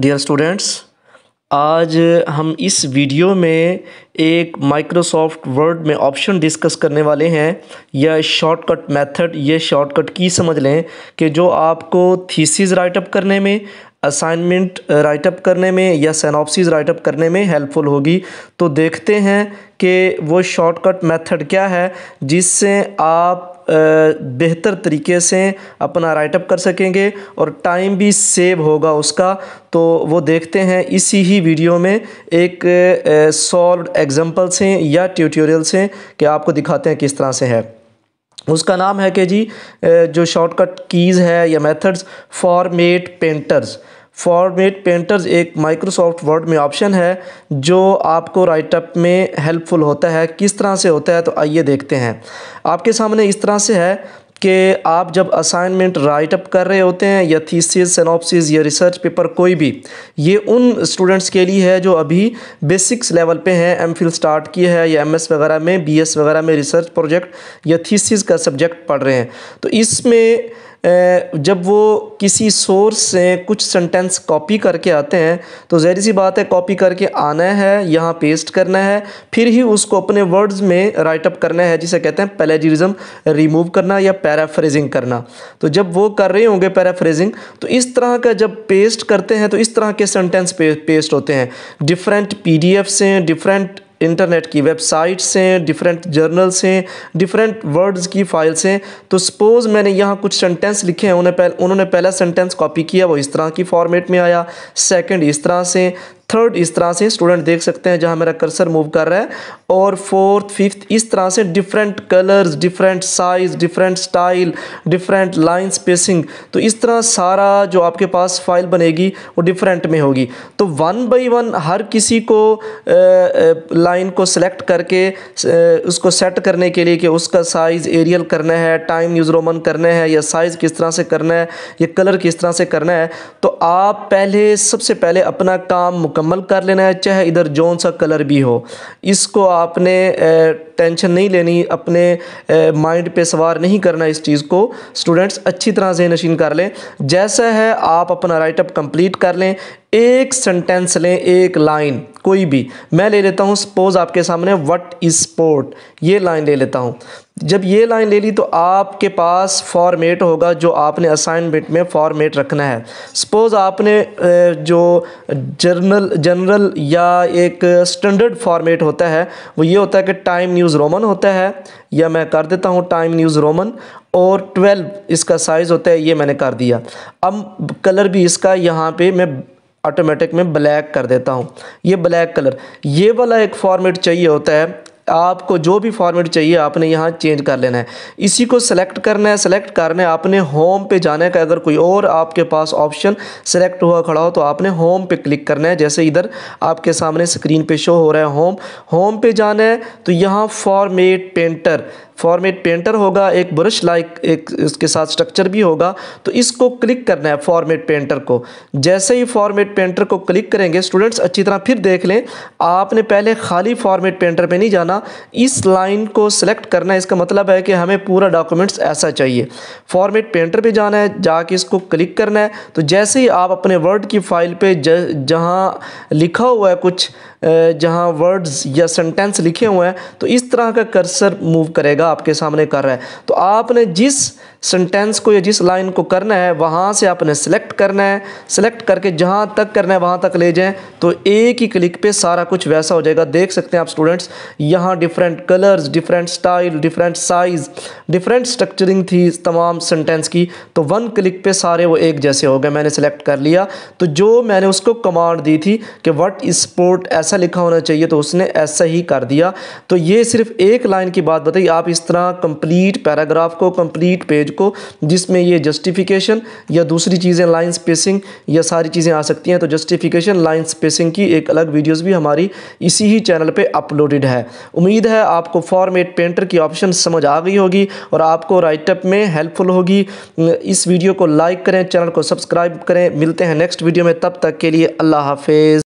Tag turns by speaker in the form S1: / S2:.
S1: dear students आज हम इस वीडियो में एक माइक्रोसॉफ्ट वर्ड में ऑप्शन डिस्कस करने वाले हैं या शॉर्टकट मेथड ये शॉर्टकट की समझ लें कि जो आपको थीसिस राइटअप करने में असाइनमेंट राइटअप करने में या सैनॉपसिस राइटअप करने में हेल्पफुल होगी तो देखते हैं कि वो शॉर्टकट मेथड क्या है जिससे आप बेहतर तरीके से अपना राइटअप कर सकेंगे और टाइम भी सेव होगा उसका तो वो देखते हैं इसी ही वीडियो में एक सॉल्व एग्ज़ाम्पल से या ट्यूटोरियल से कि आपको दिखाते हैं किस तरह से है उसका नाम है कि जी जो शॉर्टकट कीज़ है या मेथड्स मेट पेंटर्स फॉर्मेट पेंटर्स एक माइक्रोसॉफ्ट वर्ड में ऑप्शन है जो आपको राइटअप में हेल्पफुल होता है किस तरह से होता है तो आइए देखते हैं आपके सामने इस तरह से है कि आप जब असाइनमेंट राइटअप कर रहे होते हैं या थीसिस सेनोपसिस या रिसर्च पेपर कोई भी ये उन स्टूडेंट्स के लिए है जो अभी बेसिक्स लेवल पे हैं एम फिल स्टार्ट किए हैं या एम एस वगैरह में बी एस वगैरह में रिसर्च प्रोजेक्ट या थीसिस का सब्जेक्ट पढ़ रहे हैं तो इसमें जब वो किसी सोर्स से कुछ सेंटेंस कॉपी करके आते हैं तो ज़हरी सी बात है कॉपी करके आना है यहाँ पेस्ट करना है फिर ही उसको अपने वर्ड्स में राइटअप करना है जिसे कहते हैं पैलेजरिज्म रिमूव करना या पैराफ्रेजिंग करना तो जब वो कर रहे होंगे पैराफ्रेजिंग तो इस तरह का जब पेस्ट करते हैं तो इस तरह के सेंटेंस पे, पेस्ट होते हैं डिफरेंट पी से डिफरेंट इंटरनेट की वेबसाइट्स हैं डिफरेंट जर्नल्स हैं डिफरेंट वर्ड्स की फाइल्स हैं तो सपोज़ मैंने यहाँ कुछ सेंटेंस लिखे हैं उन्हें पहले उन्होंने पहला सेंटेंस कॉपी किया वो इस तरह की फॉर्मेट में आया सेकंड इस तरह से थर्ड इस तरह से स्टूडेंट देख सकते हैं जहाँ मेरा कर्सर मूव कर रहा है और फोर्थ फिफ्थ इस तरह से different colours different size different style different line spacing तो इस तरह सारा जो आपके पास फाइल बनेगी वो डिफरेंट में होगी तो वन बाई वन हर किसी को लाइन को सिलेक्ट करके उसको सेट करने के लिए कि उसका साइज़ एरियल करना है टाइम यूज़ रोमन करना है या साइज़ किस तरह से करना है या कलर किस तरह से करना है तो आप पहले सबसे पहले अपना काम मुकम्मल कर लेना है चाहे इधर जौन सा कलर भी हो इसको आपने टेंशन नहीं लेनी अपने माइंड पे सवार नहीं करना इस चीज़ को स्टूडेंट्स अच्छी तरह से नशीन कर लें जैसा है आप अपना राइटअप कंप्लीट कर लें एक सेंटेंस लें एक लाइन कोई भी मैं ले लेता हूँ सपोज़ आपके सामने व्हाट इज़ स्पोर्ट ये लाइन ले लेता हूँ जब ये लाइन ले ली तो आपके पास फॉर्मेट होगा जो आपने असाइनमेंट में फॉर्मेट रखना है सपोज़ आपने जो जर्नल जनरल या एक स्टैंडर्ड फॉर्मेट होता है वो ये होता है कि टाइम न्यूज़ रोमन होता है या मैं कर देता हूँ टाइम न्यूज़ रोमन और 12 इसका साइज़ होता है ये मैंने कर दिया अब कलर भी इसका यहाँ पर मैं ऑटोमेटिक में ब्लैक कर देता हूँ ये ब्लैक कलर ये वाला एक फॉर्मेट चाहिए होता है आपको जो भी फॉर्मेट चाहिए आपने यहाँ चेंज कर लेना है इसी को सेलेक्ट करना है सेलेक्ट करना है आपने होम पे जाने का अगर कोई और आपके पास ऑप्शन सेलेक्ट हुआ खड़ा हो तो आपने होम पे क्लिक करना है जैसे इधर आपके सामने स्क्रीन पे शो हो रहा है होम होम पे जाना है तो यहाँ फॉर्मेट पेंटर फॉर्मेट पेंटर होगा एक ब्रश लाइक एक इसके साथ स्ट्रक्चर भी होगा तो इसको क्लिक करना है फॉर्मेट पेंटर को जैसे ही फॉर्मेट पेंटर को क्लिक करेंगे स्टूडेंट्स अच्छी तरह फिर देख लें आपने पहले खाली फॉर्मेट पेंटर पे नहीं जाना इस लाइन को सिलेक्ट करना है इसका मतलब है कि हमें पूरा डॉक्यूमेंट्स ऐसा चाहिए फॉर्मेट पेंटर पे जाना है जाके इसको क्लिक करना है तो जैसे ही आप अपने वर्ड की फाइल पर जहाँ लिखा हुआ है कुछ जहाँ वर्ड्स या सेंटेंस लिखे हुए हैं तो इस तरह का कर्सर मूव करेगा आपके सामने कर रहा है तो आपने जिस सेंटेंस को या जिस लाइन को करना है वहाँ से आपने सेलेक्ट करना है सेलेक्ट करके जहाँ तक करना है वहाँ तक ले जाएं तो एक ही क्लिक पे सारा कुछ वैसा हो जाएगा देख सकते हैं आप स्टूडेंट्स यहाँ different colours different style different size different structuring थी तमाम सेंटेंस की तो वन क्लिक पे सारे वो एक जैसे हो गए मैंने सेलेक्ट कर लिया तो जो मैंने उसको कमांड दी थी कि वट स्पोर्ट ऐसा लिखा होना चाहिए तो उसने ऐसा ही कर दिया तो ये सिर्फ एक लाइन की बात बताई आप इस तरह कंप्लीट पैराग्राफ को कंप्लीट पेज पेज को जिसमें ये जस्टिफिकेशन या दूसरी चीज़ें लाइन स्पेसिंग या सारी चीज़ें आ सकती हैं तो जस्टिफिकेशन लाइन स्पेसिंग की एक अलग वीडियोज़ भी हमारी इसी ही चैनल पर अपलोडेड है उम्मीद है आपको फॉर्मेट पेंटर की ऑप्शन समझ आ गई होगी और आपको राइटअप में हेल्पफुल होगी इस वीडियो को लाइक करें चैनल को सब्सक्राइब करें मिलते हैं नेक्स्ट वीडियो में तब तक के लिए अल्लाह हाफिज़